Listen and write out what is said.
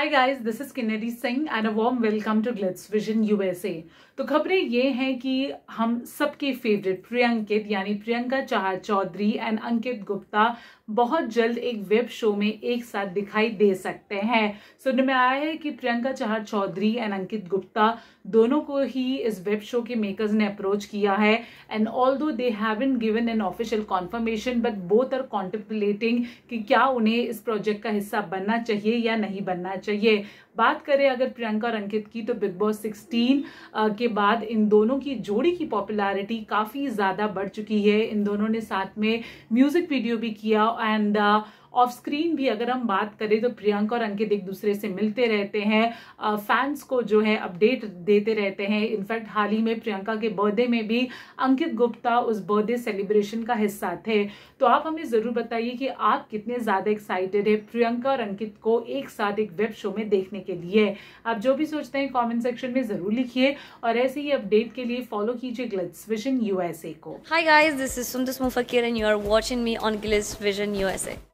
hi guys this is Kinnari Singh and a warm welcome to Glitz Vision USA तो खबरें ये हैं कि हम सबके फेवरेट प्रियंकित यानी प्रियंका चाह चौधरी एंड अंकित गुप्ता बहुत जल्द एक वेब शो में एक साथ दिखाई दे सकते हैं सुनने में आया है कि प्रियंका चाह चौधरी एंड अंकित गुप्ता दोनों को ही इस वेब शो के मेकर्स ने अप्रोच किया है and although they haven't given an official confirmation but both are contemplating कि क्या उन्हें इस प्रोजेक्ट का हिस्सा बनना चाहिए या नहीं बनना चाहिए चाहिए तो बात करें अगर प्रियंका और अंकित की तो बिग बॉस 16 के बाद इन दोनों की जोड़ी की पॉपुलैरिटी काफ़ी ज़्यादा बढ़ चुकी है इन दोनों ने साथ में म्यूज़िक वीडियो भी किया एंड ऑफ स्क्रीन भी अगर हम बात करें तो प्रियंका और अंकित एक दूसरे से मिलते रहते हैं फैंस को जो है अपडेट देते रहते हैं इनफैक्ट हाल ही में प्रियंका के बर्थडे में भी अंकित गुप्ता उस बर्थडे सेलिब्रेशन का हिस्सा थे तो आप हमें ज़रूर बताइए कि आप कितने ज़्यादा एक्साइटेड है प्रियंका और अंकित को एक साथ एक वेब शो में देखने के लिए आप जो भी सोचते हैं कॉमेंट सेक्शन में ज़रूर लिखिए और ऐसे ही अपडेट के लिए फॉलो कीजिए ग्लिट्स विजन यूएसए को hi guys this is Sundar Mufakkir and you are watching me on Glitz Vision USA